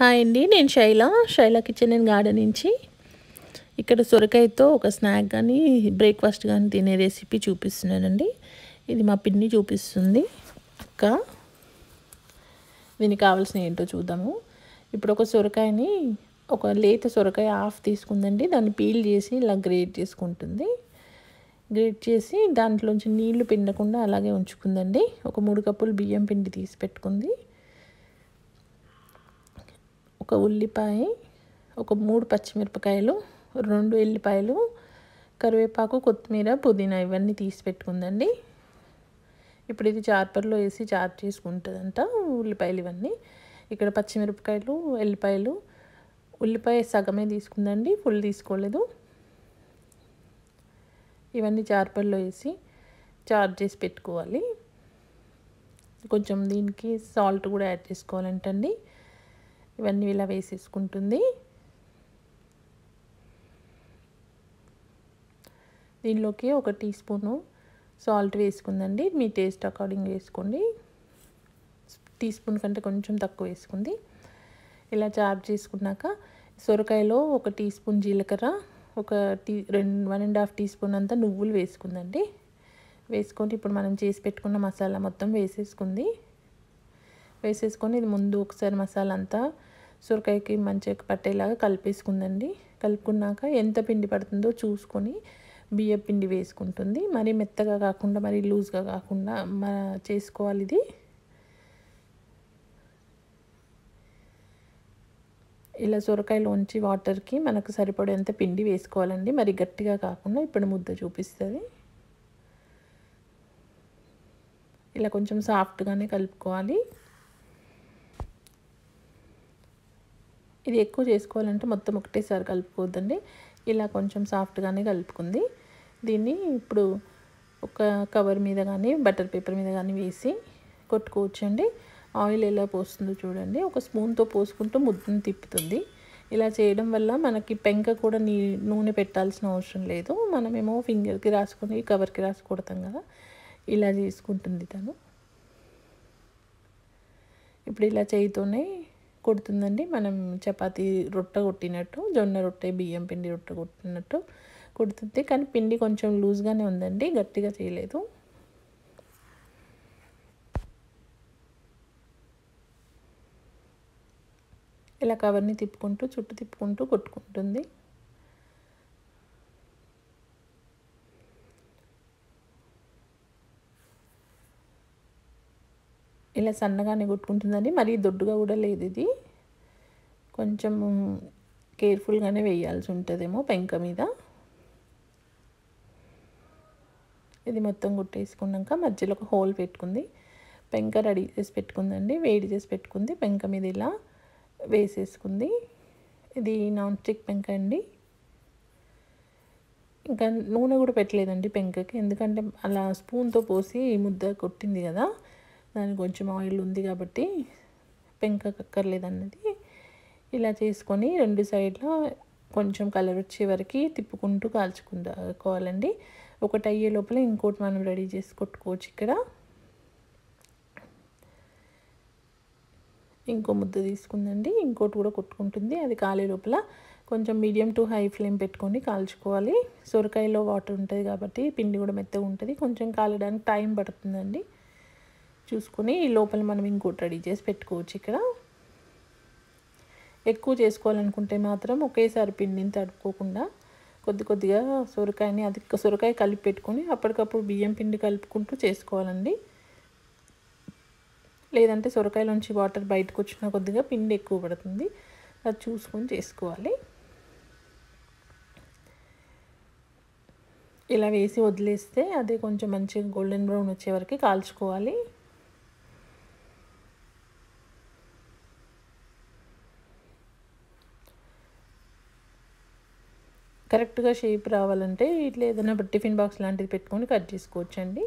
hi అండి నేను Shaila Shaila kitchen and garden నుంచి ఇక్కడ సొరకాయతో ఒక స్నాక్ కానీ బ్రేక్ఫాస్ట్ కానీ తినే రెసిపీ చూపిస్తున్నానండి ఇది మా పిన్ని చూపిస్తుంది అక్క దీనికి కావాల్సిన ఏంటో చూద్దాము ఇప్పుడు ఒక సొరకాయని ఒక లేత సొరకాయ హాఫ్ తీసుకుందండి దాన్ని పీల్ చేసి ఇలా గ్రేట్ చేసుకుంటుంది గ్రేట్ చేసి దాంట్లోంచి నీళ్లు పిండకుండా అలాగే ఉంచుకుందండి ఒక మూడు కప్పులు బియ్యం పిండి తీసి పెట్టుకుంది ఒక ఉల్లిపాయ ఒక మూడు పచ్చిమిరపకాయలు రెండు ఎల్లిపాయలు కరివేపాకు కొత్తిమీర పుదీనా ఇవన్నీ తీసి పెట్టుకుందండి ఇప్పుడు ఇది చార్పర్లో వేసి చార్ చేసుకుంటుందంట ఉల్లిపాయలు ఇవన్నీ ఇక్కడ పచ్చిమిరపకాయలు ఎల్లిపాయలు ఉల్లిపాయ సగమే తీసుకుందండి ఫుల్ తీసుకోలేదు ఇవన్నీ చార్పర్లో వేసి చార్ చేసి పెట్టుకోవాలి కొంచెం దీనికి సాల్ట్ కూడా యాడ్ చేసుకోవాలంటండి ఇవన్నీ ఇలా వేసేసుకుంటుంది దీనిలోకి ఒక టీ స్పూను సాల్ట్ వేసుకుందండి మీ టేస్ట్ అకార్డింగ్ వేసుకోండి టీ స్పూన్ కంటే కొంచెం తక్కువ వేసుకుంది ఇలా చాప్ చేసుకున్నాక సొరకాయలో ఒక టీ స్పూన్ జీలకర్ర ఒక టీ రెండు one and half teaspoon అంతా నువ్వులు వేసుకుందండి వేసుకొని ఇప్పుడు మనం చేసి పెట్టుకున్న మసాలా మొత్తం వేసేసుకుంది వేసేసుకొని ఇది ముందు ఒకసారి మసాలా అంతా సొరకాయకి మంచిగా పట్టేలాగా కలిపేసుకుందండి కలుపుకున్నాక ఎంత పిండి పడుతుందో చూసుకొని బియ్య పిండి వేసుకుంటుంది మరి మెత్తగా కాకుండా మరి లూజ్గా కాకుండా చేసుకోవాలి ఇది ఇలా సొరకాయలోంచి వాటర్కి మనకు సరిపడేంత పిండి వేసుకోవాలండి మరి గట్టిగా కాకుండా ఇప్పుడు ముద్ద చూపిస్తుంది ఇలా కొంచెం సాఫ్ట్గానే కలుపుకోవాలి ఇది ఎక్కువ చేసుకోవాలంటే మొత్తం ఒకటేసారి కలుపుకోవద్దండి ఇలా కొంచెం సాఫ్ట్గానే కలుపుకుంది దీన్ని ఇప్పుడు ఒక కవర్ మీద కానీ బటర్ పేపర్ మీద కానీ వేసి కొట్టుకోవచ్చండి ఆయిల్ ఎలా పోస్తుందో చూడండి ఒక స్పూన్తో పోసుకుంటూ ముద్దను తిప్పుతుంది ఇలా చేయడం వల్ల మనకి పెంక కూడా నీ నూనె పెట్టాల్సిన అవసరం లేదు మనమేమో ఫింగర్కి రాసుకొని కవర్కి రాసుకూడతాం కదా ఇలా చేసుకుంటుంది తను ఇప్పుడు ఇలా చేయితోనే కుడుతుందండి మనం చపాతీ రొట్టె కొట్టినట్టు జొన్న రొట్టె బియ్యం పిండి రొట్టె కొట్టినట్టు కుడుతుంది కానీ పిండి కొంచెం లూజ్గానే ఉందండి గట్టిగా చేయలేదు ఇలా కవర్ని తిప్పుకుంటూ చుట్టూ తిప్పుకుంటూ కొట్టుకుంటుంది ఇలా సన్నగానే కొట్టుకుంటుందండి మరీ దొడ్డుగా కూడా లేదు ఇది కొంచెం కేర్ఫుల్గానే వేయాల్సి ఉంటుందేమో పెంక మీద ఇది మొత్తం కుట్టేసుకున్నాక మధ్యలో ఒక హోల్ పెట్టుకుంది పెంక రెడీ చేసి పెట్టుకుందండి వేడి చేసి పెట్టుకుంది పెంక మీద ఇలా వేసేసుకుంది ఇది నాన్ స్టిక్ పెంక అండి ఇంకా నూనె కూడా పెట్టలేదండి పెంకకి ఎందుకంటే అలా స్పూన్తో పోసి ముద్ద కొట్టింది కదా దానికి కొంచెం ఆయిల్ ఉంది కాబట్టి పెంక అన్నది ఇలా చేసుకొని రెండు సైడ్లో కొంచెం కలర్ వచ్చే వరకు తిప్పుకుంటూ కాల్చుకుందాకోవాలండి ఒకటి అయ్యే లోపల ఇంకోటి మనం రెడీ చేసి కొట్టుకోవచ్చు ఇక్కడ ఇంకో ముద్ద తీసుకుందండి ఇంకోటి కూడా కొట్టుకుంటుంది అది కాలే లోపల కొంచెం మీడియం టు హై ఫ్లేమ్ పెట్టుకొని కాల్చుకోవాలి సొరకాయలో వాటర్ ఉంటుంది కాబట్టి పిండి కూడా మెత్తగా ఉంటుంది కొంచెం కాలడానికి టైం పడుతుందండి చూసుకొని ఈ లోపల మనం ఇంకోటి రెడీ చేసి పెట్టుకోవచ్చు ఇక్కడ ఎక్కువ చేసుకోవాలనుకుంటే మాత్రం ఒకేసారి పిండిని తడుపుకోకుండా కొద్ది కొద్దిగా సొరకాయని అది సొరకాయ కలిపి పెట్టుకొని అప్పటికప్పుడు బియ్యం పిండి కలుపుకుంటూ చేసుకోవాలండి లేదంటే సొరకాయలోంచి వాటర్ బయటకు వచ్చిన కొద్దిగా పిండి ఎక్కువ పడుతుంది అది చూసుకొని చేసుకోవాలి ఇలా వేసి వదిలేస్తే అదే కొంచెం మంచిగా గోల్డెన్ బ్రౌన్ వచ్చే వరకు కాల్చుకోవాలి కరెక్ట్గా షేప్ రావాలంటే ఇట్లా ఏదైనా టిఫిన్ బాక్స్ లాంటిది పెట్టుకొని కట్ చేసుకోవచ్చండి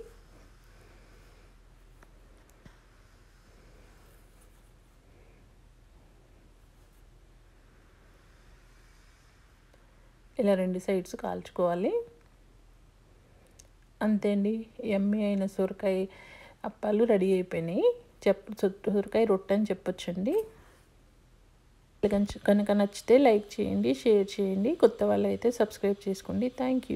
ఇలా రెండు సైడ్స్ కాల్చుకోవాలి అంతే అండి ఎమ్మె అయిన సొరకాయ అప్పాలు రెడీ అయిపోయినాయి చెప్ సొరకాయ రొట్టె అని చెప్పొచ్చండి కనుక నచ్చితే లైక్ చేయండి షేర్ చేయండి కొత్త వాళ్ళు అయితే సబ్స్క్రైబ్ చేసుకోండి థ్యాంక్